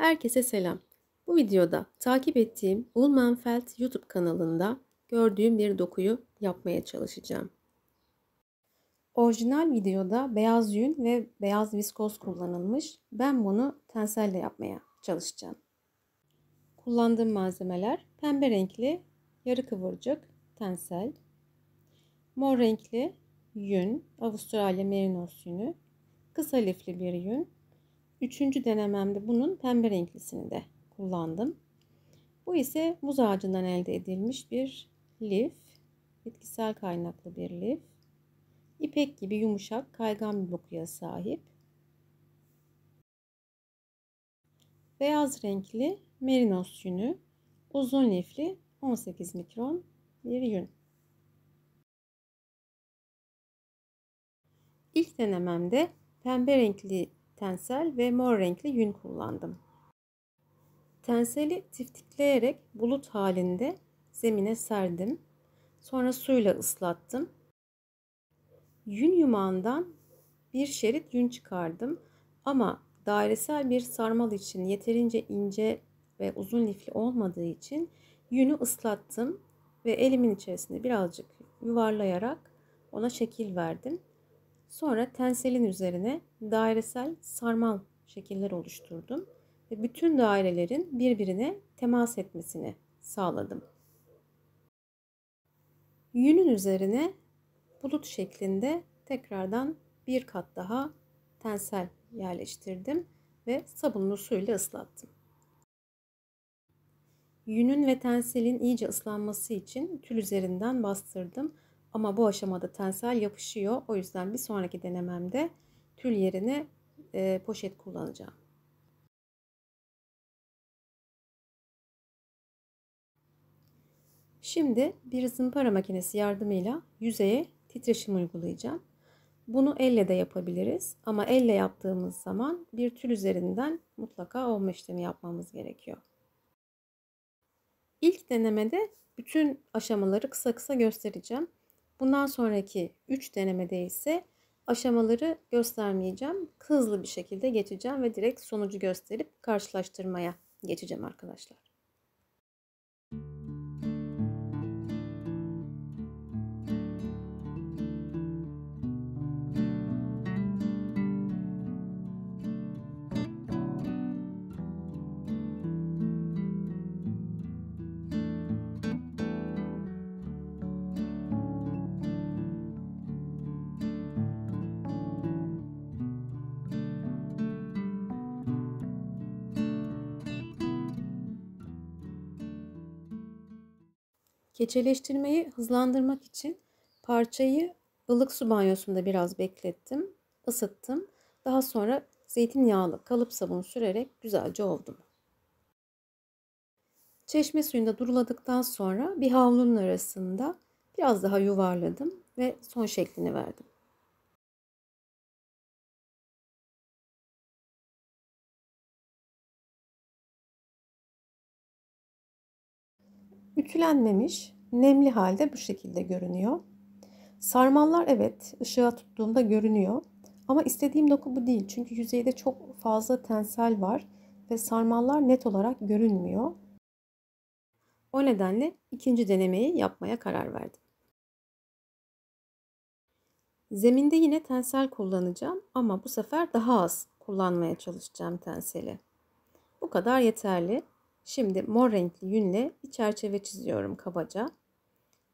Herkese selam. Bu videoda takip ettiğim Ulmenfeld YouTube kanalında gördüğüm bir dokuyu yapmaya çalışacağım. Orijinal videoda beyaz yün ve beyaz viskoz kullanılmış. Ben bunu tenselle yapmaya çalışacağım. Kullandığım malzemeler pembe renkli yarı kıvırcık tensel, mor renkli yün, Avustralya merinos yünü, kısa lifli bir yün, Üçüncü denememde bunun pembe renklisini de kullandım. Bu ise muz ağacından elde edilmiş bir lif. Bitkisel kaynaklı bir lif. İpek gibi yumuşak kaygan bir dokuya sahip. Beyaz renkli merinos yünü. Uzun lifli 18 mikron bir yün. İlk denememde pembe renkli tensel ve mor renkli yün kullandım. Tenseli tiftikleyerek bulut halinde zemine serdim. Sonra suyla ıslattım. Yün yumağından bir şerit yün çıkardım ama dairesel bir sarmal için yeterince ince ve uzun lifli olmadığı için yünü ıslattım ve elimin içerisinde birazcık yuvarlayarak ona şekil verdim. Sonra tenselin üzerine dairesel sarmal şekiller oluşturdum ve bütün dairelerin birbirine temas etmesini sağladım. Yünün üzerine bulut şeklinde tekrardan bir kat daha tensel yerleştirdim ve sabunlu suyla ıslattım. Yünün ve tenselin iyice ıslanması için tül üzerinden bastırdım ama bu aşamada tensel yapışıyor. O yüzden bir sonraki denememde tül yerine e, poşet kullanacağım. Şimdi bir zımpara makinesi yardımıyla yüzeye titreşim uygulayacağım. Bunu elle de yapabiliriz ama elle yaptığımız zaman bir tül üzerinden mutlaka olma işlemi yapmamız gerekiyor. İlk denemede bütün aşamaları kısa kısa göstereceğim. Bundan sonraki 3 denemede ise aşamaları göstermeyeceğim. Hızlı bir şekilde geçeceğim ve direkt sonucu gösterip karşılaştırmaya geçeceğim arkadaşlar. Keçeleştirmeyi hızlandırmak için parçayı ılık su banyosunda biraz beklettim, ısıttım. Daha sonra zeytinyağlı kalıp sabun sürerek güzelce oldum. Çeşme suyunda duruladıktan sonra bir havlunun arasında biraz daha yuvarladım ve son şeklini verdim. Ütülenmemiş, nemli halde bu şekilde görünüyor. Sarmallar evet ışığa tuttuğumda görünüyor. Ama istediğim doku bu değil. Çünkü yüzeyde çok fazla tensel var ve sarmallar net olarak görünmüyor. O nedenle ikinci denemeyi yapmaya karar verdim. Zeminde yine tensel kullanacağım ama bu sefer daha az kullanmaya çalışacağım tenseli. Bu kadar yeterli. Şimdi mor renkli yünle bir çerçeve çiziyorum kabaca.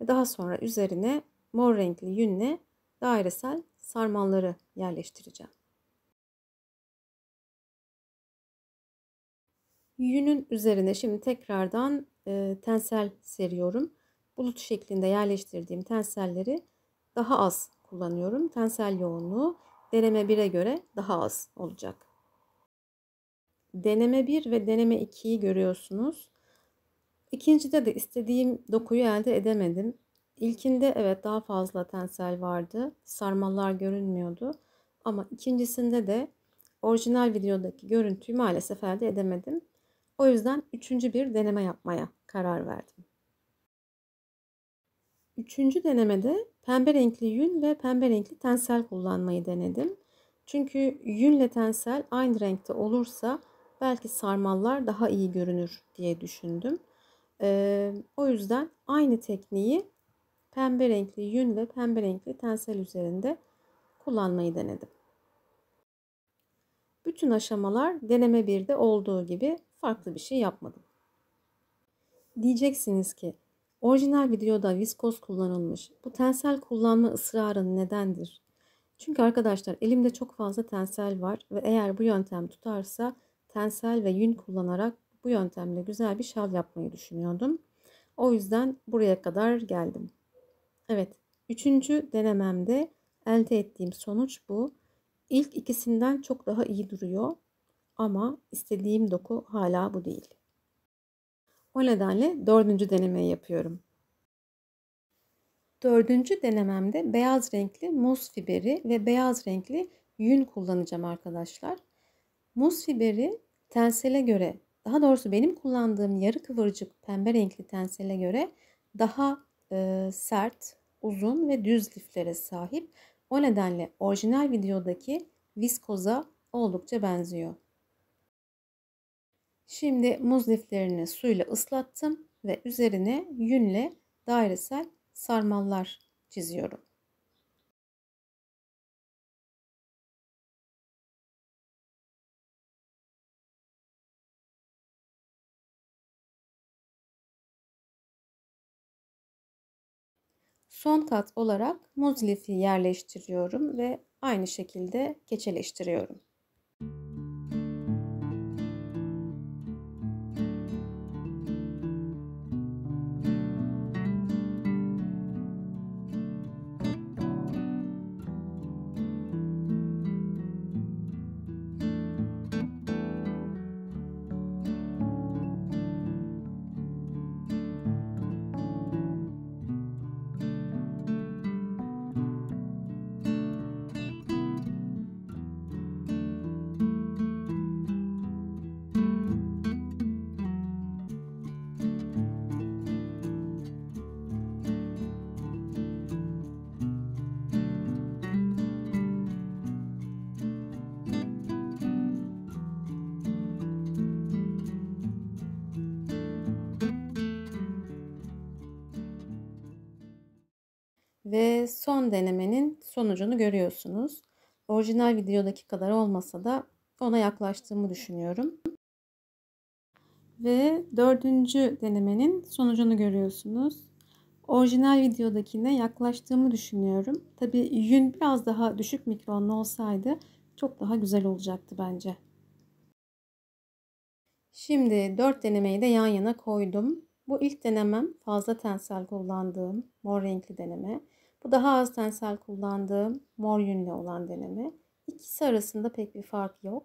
Ve daha sonra üzerine mor renkli yünle dairesel sarmalları yerleştireceğim. Yünün üzerine şimdi tekrardan e, tensel seriyorum. Bulut şeklinde yerleştirdiğim tenselleri daha az kullanıyorum. Tensel yoğunluğu deneme 1'e göre daha az olacak deneme 1 ve deneme 2'yi görüyorsunuz. İkincide de istediğim dokuyu elde edemedim. İlkinde evet daha fazla tensel vardı. sarmallar görünmüyordu. Ama ikincisinde de orijinal videodaki görüntüyü maalesef elde edemedim. O yüzden üçüncü bir deneme yapmaya karar verdim. Üçüncü denemede pembe renkli yün ve pembe renkli tensel kullanmayı denedim. Çünkü yünle tensel aynı renkte olursa belki sarmallar daha iyi görünür diye düşündüm. Ee, o yüzden aynı tekniği pembe renkli yün ve pembe renkli tensel üzerinde kullanmayı denedim. Bütün aşamalar deneme 1'de olduğu gibi farklı bir şey yapmadım. Diyeceksiniz ki orijinal videoda viskoz kullanılmış. Bu tensel kullanma ısrarın nedendir? Çünkü arkadaşlar elimde çok fazla tensel var ve eğer bu yöntem tutarsa tensel ve yün kullanarak bu yöntemle güzel bir şal yapmayı düşünüyordum. O yüzden buraya kadar geldim. Evet, üçüncü denememde elde ettiğim sonuç bu. İlk ikisinden çok daha iyi duruyor ama istediğim doku hala bu değil. O nedenle dördüncü denemeyi yapıyorum. Dördüncü denememde beyaz renkli muz fiberi ve beyaz renkli yün kullanacağım arkadaşlar. Muz fiberi tensele göre, daha doğrusu benim kullandığım yarı kıvırcık pembe renkli tensele göre daha e, sert, uzun ve düz liflere sahip. O nedenle orijinal videodaki viskoza oldukça benziyor. Şimdi muz liflerini suyla ıslattım ve üzerine yünle dairesel sarmallar çiziyorum. Son kat olarak muz lifi yerleştiriyorum ve aynı şekilde keçeleştiriyorum. son denemenin sonucunu görüyorsunuz. Orijinal videodaki kadar olmasa da ona yaklaştığımı düşünüyorum. Ve dördüncü denemenin sonucunu görüyorsunuz. Orijinal videodakine yaklaştığımı düşünüyorum. Tabi yün biraz daha düşük mikronlu olsaydı çok daha güzel olacaktı bence. Şimdi dört denemeyi de yan yana koydum. Bu ilk denemem fazla tensel kullandığım mor renkli deneme. Bu daha az tensel kullandığım mor yünle olan deneme. İkisi arasında pek bir fark yok.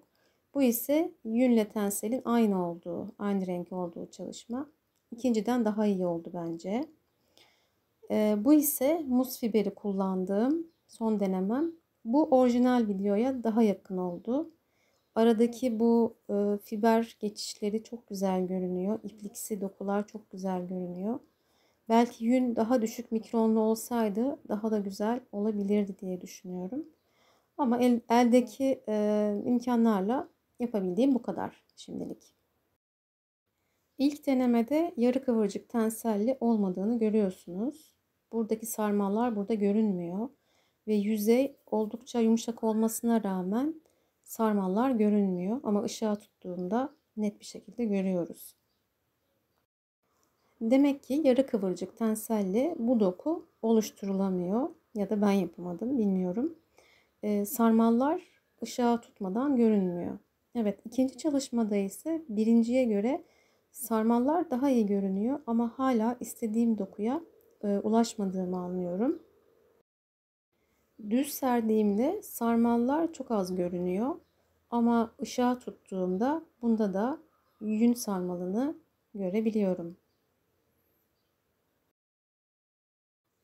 Bu ise yünle tenselin aynı olduğu, aynı renk olduğu çalışma. İkinciden daha iyi oldu bence. Ee, bu ise muz fiberi kullandığım son denemem. Bu orijinal videoya daha yakın oldu. Aradaki bu e, fiber geçişleri çok güzel görünüyor. İpliksi dokular çok güzel görünüyor. Belki yün daha düşük mikronlu olsaydı daha da güzel olabilirdi diye düşünüyorum. Ama el, eldeki e, imkanlarla yapabildiğim bu kadar şimdilik. İlk denemede yarı kıvırcık tenselli olmadığını görüyorsunuz. Buradaki sarmallar burada görünmüyor ve yüzey oldukça yumuşak olmasına rağmen sarmallar görünmüyor ama ışığa tuttuğumda net bir şekilde görüyoruz. Demek ki yarı kıvırcık tenselle bu doku oluşturulamıyor ya da ben yapamadım bilmiyorum. Ee, sarmallar ışığa tutmadan görünmüyor. Evet ikinci çalışmada ise birinciye göre sarmallar daha iyi görünüyor ama hala istediğim dokuya e, ulaşmadığımı anlıyorum. Düz serdiğimde sarmallar çok az görünüyor ama ışığa tuttuğumda bunda da yün sarmalını görebiliyorum.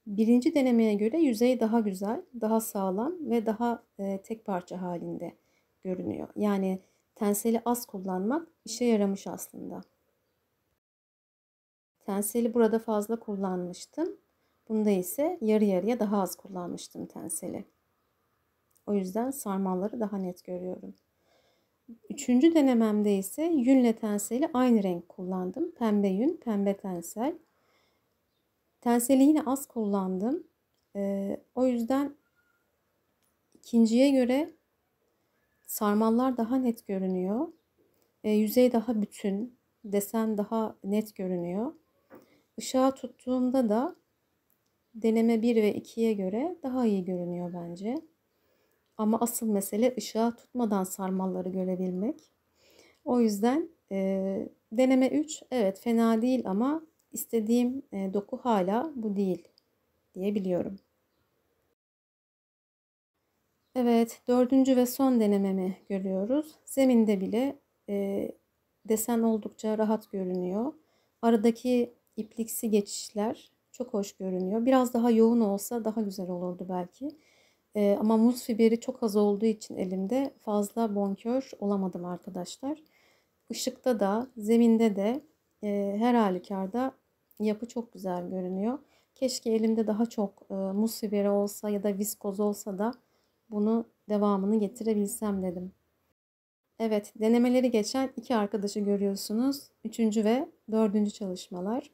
Birinci denemeye göre yüzey daha güzel, daha sağlam ve daha e, tek parça halinde görünüyor. Yani tenseli az kullanmak işe yaramış aslında. Tenseli burada fazla kullanmıştım. Bunda ise yarı yarıya daha az kullanmıştım tenseli. O yüzden sarmalları daha net görüyorum. Üçüncü denememde ise yünle tenseli aynı renk kullandım. Pembe yün, pembe tensel. Tenseli yine az kullandım. Ee, o yüzden ikinciye göre sarmallar daha net görünüyor. Ee, yüzey daha bütün, desen daha net görünüyor. Işığa tuttuğumda da deneme 1 ve 2'ye göre daha iyi görünüyor bence. Ama asıl mesele ışığa tutmadan sarmalları görebilmek. O yüzden e, deneme 3 evet fena değil ama istediğim e, doku hala bu değil diyebiliyorum. Evet, dördüncü ve son denememi görüyoruz. Zeminde bile e, desen oldukça rahat görünüyor. Aradaki ipliksi geçişler çok hoş görünüyor. Biraz daha yoğun olsa daha güzel olurdu belki. E, ama muz fiberi çok az olduğu için elimde fazla bonkör olamadım arkadaşlar. Işıkta da, zeminde de e, her halükarda yapı çok güzel görünüyor. Keşke elimde daha çok e, muz siveri olsa ya da viskoz olsa da bunu devamını getirebilsem dedim. Evet, denemeleri geçen iki arkadaşı görüyorsunuz. Üçüncü ve dördüncü çalışmalar.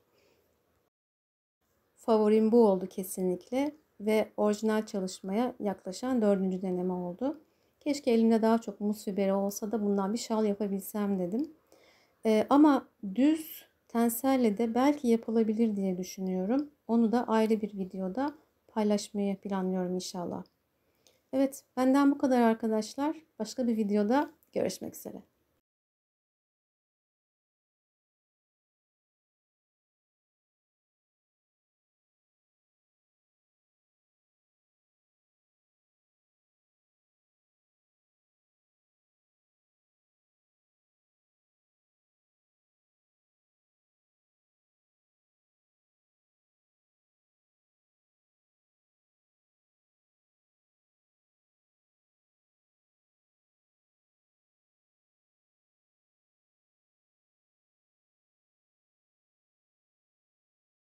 Favorim bu oldu kesinlikle ve orijinal çalışmaya yaklaşan dördüncü deneme oldu. Keşke elimde daha çok muz fiberi olsa da bundan bir şal yapabilsem dedim. E, ama düz tenselle de belki yapılabilir diye düşünüyorum. Onu da ayrı bir videoda paylaşmayı planlıyorum inşallah. Evet benden bu kadar arkadaşlar. Başka bir videoda görüşmek üzere.